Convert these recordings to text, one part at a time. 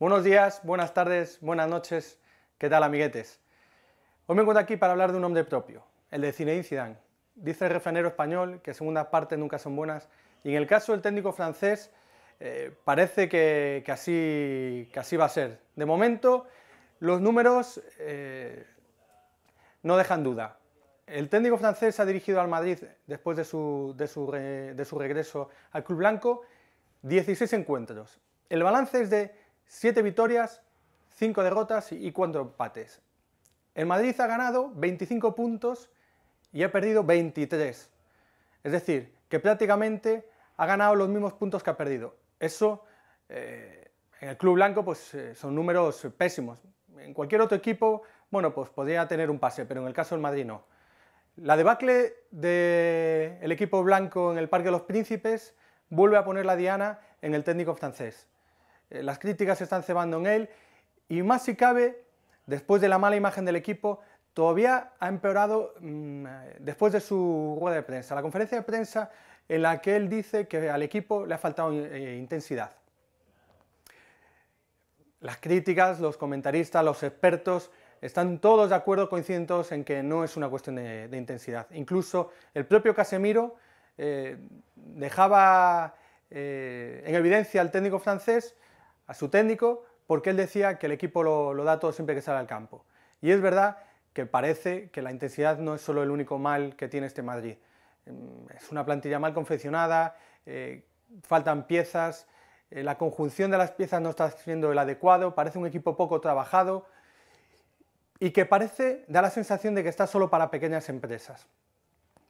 Buenos días, buenas tardes, buenas noches, ¿qué tal amiguetes? Hoy me encuentro aquí para hablar de un nombre propio, el de Zinedine Zidane. Dice el refranero español que segundas partes nunca son buenas y en el caso del técnico francés eh, parece que, así, así, va a ser. De momento los números eh, no dejan duda. El técnico francés ha dirigido al Madrid después de su, de su regreso al Club Blanco 16 encuentros. El balance es de Siete victorias, 5 derrotas y 4 empates. El Madrid ha ganado 25 puntos y ha perdido 23. Es decir, que prácticamente ha ganado los mismos puntos que ha perdido. Eso eh, en el Club Blanco pues, eh, son números pésimos. En cualquier otro equipo, bueno, pues podría tener un pase, pero en el caso del Madrid no. La debacle del equipo blanco en el Parque de los Príncipes vuelve a poner la diana en el técnico francés. Eh, las críticas se están cebando en él y más si cabe, después de la mala imagen del equipo, todavía ha empeorado mm, después de su rueda de prensa, la conferencia de prensa en la que él dice que al equipo le ha faltado eh, intensidad. Las críticas, los comentaristas, los expertos, están todos de acuerdo, coinciden en que no es una cuestión de, intensidad. Incluso el propio Casemiro eh, dejaba en evidencia al técnico francés a su técnico porque él decía que el equipo lo, da todo siempre que sale al campo. Y es verdad que parece que la intensidad no es solo el único mal que tiene este Madrid. Mm, es una plantilla mal confeccionada, eh, faltan piezas, eh, la conjunción de las piezas no está siendo el adecuado, parece un equipo poco trabajado y que parece, da la sensación de que está solo para pequeñas empresas,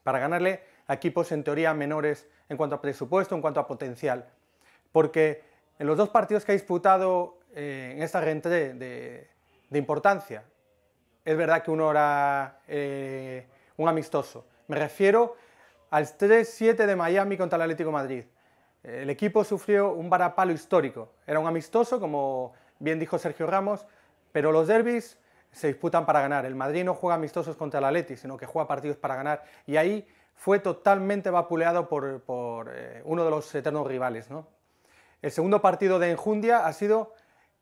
para ganarle a equipos en teoría menores en cuanto a presupuesto, en cuanto a potencial. Porque en los dos partidos que ha disputado eh, en esta reentrée de, importancia, es verdad que uno era eh, un amistoso. Me refiero al 3-7 de Miami contra el Atlético Madrid. El equipo sufrió un varapalo histórico. Era un amistoso, como bien dijo Sergio Ramos, pero los derbis se disputan para ganar. El Madrid no juega amistosos contra el Atleti, sino que juega partidos para ganar. Y ahí fue totalmente vapuleado por, eh, uno de los eternos rivales, ¿no? El segundo partido de enjundia ha sido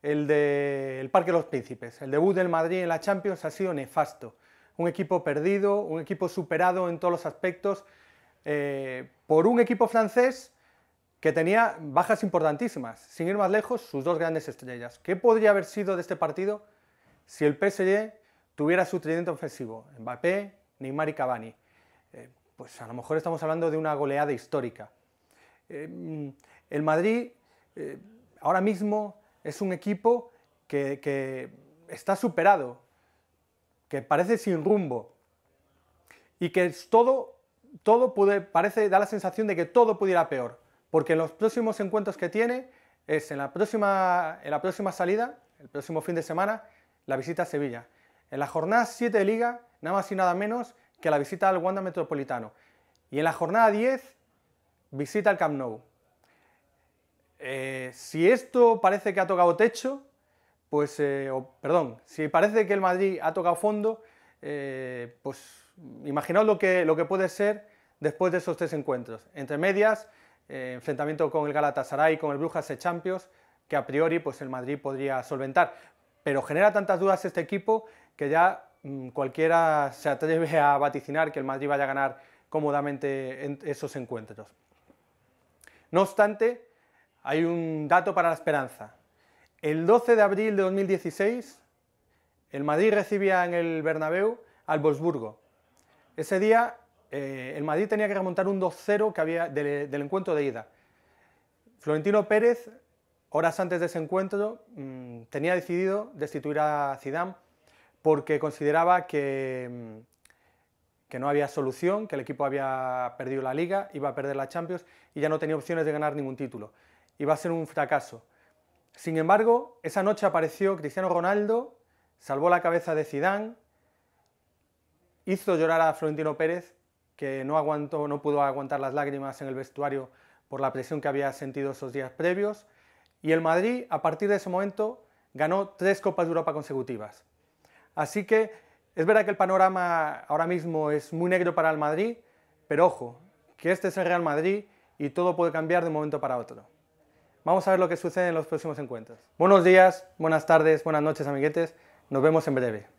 el del Parque de los Príncipes. El debut del Madrid en la Champions ha sido nefasto. Un equipo perdido, un equipo superado en todos los aspectos, eh, por un equipo francés que tenía bajas importantísimas. Sin ir más lejos, sus dos grandes estrellas. ¿Qué podría haber sido de este partido si el PSG tuviera su tridente ofensivo? Mbappé, Neymar y Cavani. Eh, pues a lo mejor estamos hablando de una goleada histórica. Eh, el Madrid eh, ahora mismo es un equipo que, está superado, que parece sin rumbo y que todo, parece, da la sensación de que todo pudiera peor, porque en los próximos encuentros que tiene es en la próxima, en la próxima salida, el próximo fin de semana, la visita a Sevilla. En la jornada 7 de Liga, nada más y nada menos que la visita al Wanda Metropolitano. Y en la jornada 10, visita al Camp Nou. Eh, si esto parece que ha tocado techo, pues, eh, perdón, si parece que el Madrid ha tocado fondo, eh, pues imaginaos lo que, puede ser después de esos tres encuentros. Entre medias, enfrentamiento con el Galatasaray, con el Brujas de Champions, que a priori pues el Madrid podría solventar. Pero genera tantas dudas este equipo que ya mm, cualquiera se atreve a vaticinar que el Madrid vaya a ganar cómodamente esos encuentros. No obstante, hay un dato para la esperanza. El 12 de abril de 2016, el Madrid recibía en el Bernabéu al Wolfsburgo. Ese día, eh, el Madrid tenía que remontar un 2-0 que había del, encuentro de ida. Florentino Pérez, horas antes de ese encuentro, mm, tenía decidido destituir a Zidane porque consideraba mm, que no había solución, que el equipo había perdido la Liga, iba a perder la Champions y ya no tenía opciones de ganar ningún título. Y va a ser un fracaso. Sin embargo, esa noche apareció Cristiano Ronaldo, salvó la cabeza de Zidane, hizo llorar a Florentino Pérez, que no aguantó, no pudo aguantar las lágrimas en el vestuario por la presión que había sentido esos días previos, y el Madrid, a partir de ese momento, ganó tres Copas de Europa consecutivas. Así que es verdad que el panorama ahora mismo es muy negro para el Madrid, pero ojo, que este es el Real Madrid y todo puede cambiar de un momento para otro. Vamos a ver lo que sucede en los próximos encuentros. Buenos días, buenas tardes, buenas noches, amiguetes. Nos vemos en breve.